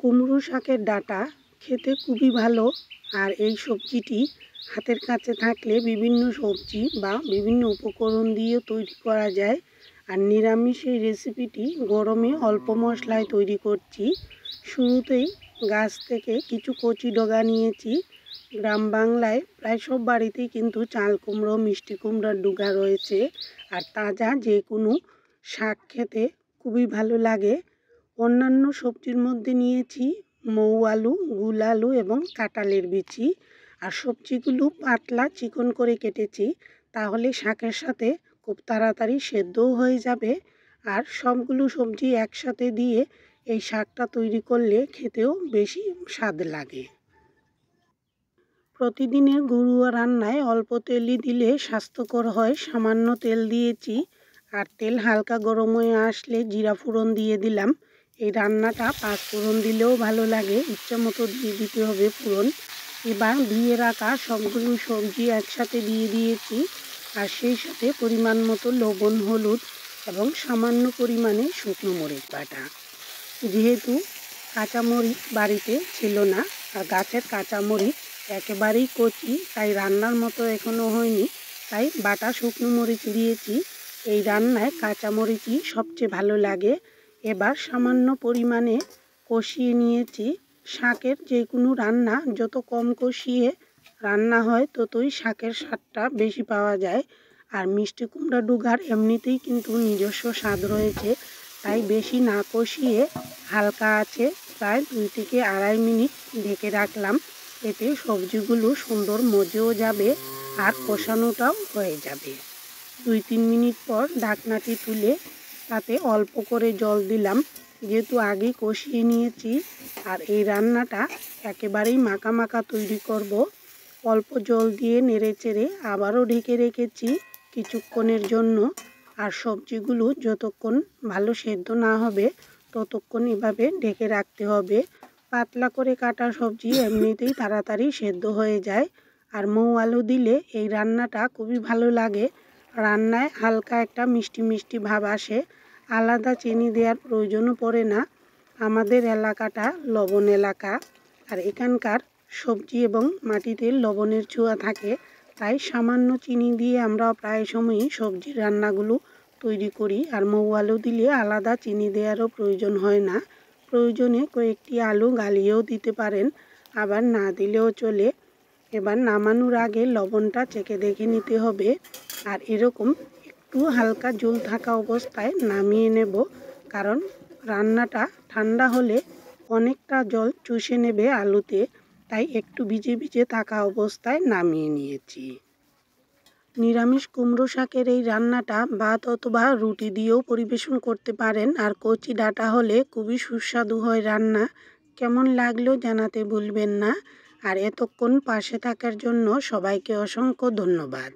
কুমড়ো শাকের ডাটা খেতে খুবই ভালো আর এই সবজিটি হাতের কাছে থাকলে বিভিন্ন সবজি বা বিভিন্ন উপকরণ দিয়ে তৈরি করা যায় আর নিরামিষ এই রেসিপিটি গরমে অল্প মশলায় তৈরি করছি শুরুতেই গাছ থেকে কিছু কচি ডগা নিয়েছি গ্রাম বাংলায় প্রায় সব বাড়িতেই কিন্তু চাল কুমড়ো মিষ্টি কুমড়োর ডুগা রয়েছে আর তাজা যে কোনো শাক খেতে খুবই ভালো লাগে অন্যান্য সবজির মধ্যে নিয়েছি মৌ আলু গুল আলু এবং কাঁটালের বিচি আর সবজিগুলো পাতলা চিকন করে কেটেছি তাহলে শাকের সাথে খুব তাড়াতাড়ি সেদ্ধও হয়ে যাবে আর সবগুলো সবজি একসাথে দিয়ে এই শাকটা তৈরি করলে খেতেও বেশি স্বাদ লাগে প্রতিদিনের গরুয়া রান্নায় অল্প তেলই দিলে স্বাস্থ্যকর হয় সামান্য তেল দিয়েছি আর তেল হালকা গরম হয়ে আসলে জিরা ফোড়ন দিয়ে দিলাম এই রান্নাটা পাঁচ পূরণ দিলেও ভালো লাগে ইচ্ছে মতো দিয়ে দিতে হবে ফোড়ন এবার ধুয়ে রাখা সবগুলো সবজি একসাথে দিয়ে দিয়েছি আর সেই সাথে পরিমাণ মতো লবণ হলুদ এবং সামান্য পরিমাণে শুকনো মরিচ বাটা যেহেতু কাঁচামরিচ বাড়িতে ছিল না আর গাছের কাঁচামরিচ একেবারেই কচি তাই রান্নার মতো এখনও হয়নি তাই বাটা শুকনো মরিচ দিয়েছি এই রান্নায় কাঁচামরিচই সবচেয়ে ভালো লাগে এবার সামান্য পরিমাণে কষিয়ে নিয়েছি শাকের যে কোনো রান্না যত কম কষিয়ে রান্না হয় ততই শাকের স্বাদটা বেশি পাওয়া যায় আর মিষ্টি কুমড়া ডুগার এমনিতেই কিন্তু নিজস্ব স্বাদ রয়েছে তাই বেশি না কষিয়ে হালকা আছে প্রায় দুই থেকে আড়াই মিনিট ঢেকে রাখলাম এতে সবজিগুলো সুন্দর মজেও যাবে আর কষানোটাও হয়ে যাবে দুই তিন মিনিট পর ঢাকনাটি তুলে তাতে অল্প করে জল দিলাম যেহেতু আগে কষিয়ে নিয়েছি আর এই রান্নাটা একেবারেই মাখা মাখা তৈরি করব অল্প জল দিয়ে নেড়ে চেড়ে আবারও ঢেকে রেখেছি কিছুক্ষণের জন্য আর সবজিগুলো যতক্ষণ ভালো সেদ্ধ না হবে ততক্ষণ এভাবে ঢেকে রাখতে হবে পাতলা করে কাটা সবজি এমনিতেই তাড়াতাড়ি সেদ্ধ হয়ে যায় আর মৌ আলু দিলে এই রান্নাটা খুবই ভালো লাগে রান্নায় হালকা একটা মিষ্টি মিষ্টি ভাব আসে আলাদা চিনি দেওয়ার প্রয়োজনও পড়ে না আমাদের এলাকাটা লবণ এলাকা আর এখানকার সবজি এবং মাটিতে লবণের ছোঁয়া থাকে তাই সামান্য চিনি দিয়ে আমরা প্রায় সময়ই সবজির রান্নাগুলো তৈরি করি আর মৌ আলু দিলে আলাদা চিনি দেওয়ারও প্রয়োজন হয় না প্রয়োজনে কয়েকটি আলু গালিয়েও দিতে পারেন আবার না দিলেও চলে এবার নামানোর আগে লবণটা চেকে দেখে নিতে হবে আর এরকম একটু হালকা জল থাকা অবস্থায় নামিয়ে নেব কারণ রান্নাটা ঠান্ডা হলে অনেকটা জল চুষে নেবে আলুতে তাই একটু ভিজে ভিজে থাকা অবস্থায় নামিয়ে নিয়েছি নিরামিষ কুমড়ো শাকের এই রান্নাটা ভাত অথবা রুটি দিয়েও পরিবেশন করতে পারেন আর কচি ডাটা হলে খুবই সুস্বাদু হয় রান্না কেমন লাগলো জানাতে ভুলবেন না আর এতক্ষণ পাশে থাকার জন্য সবাইকে অসংখ্য ধন্যবাদ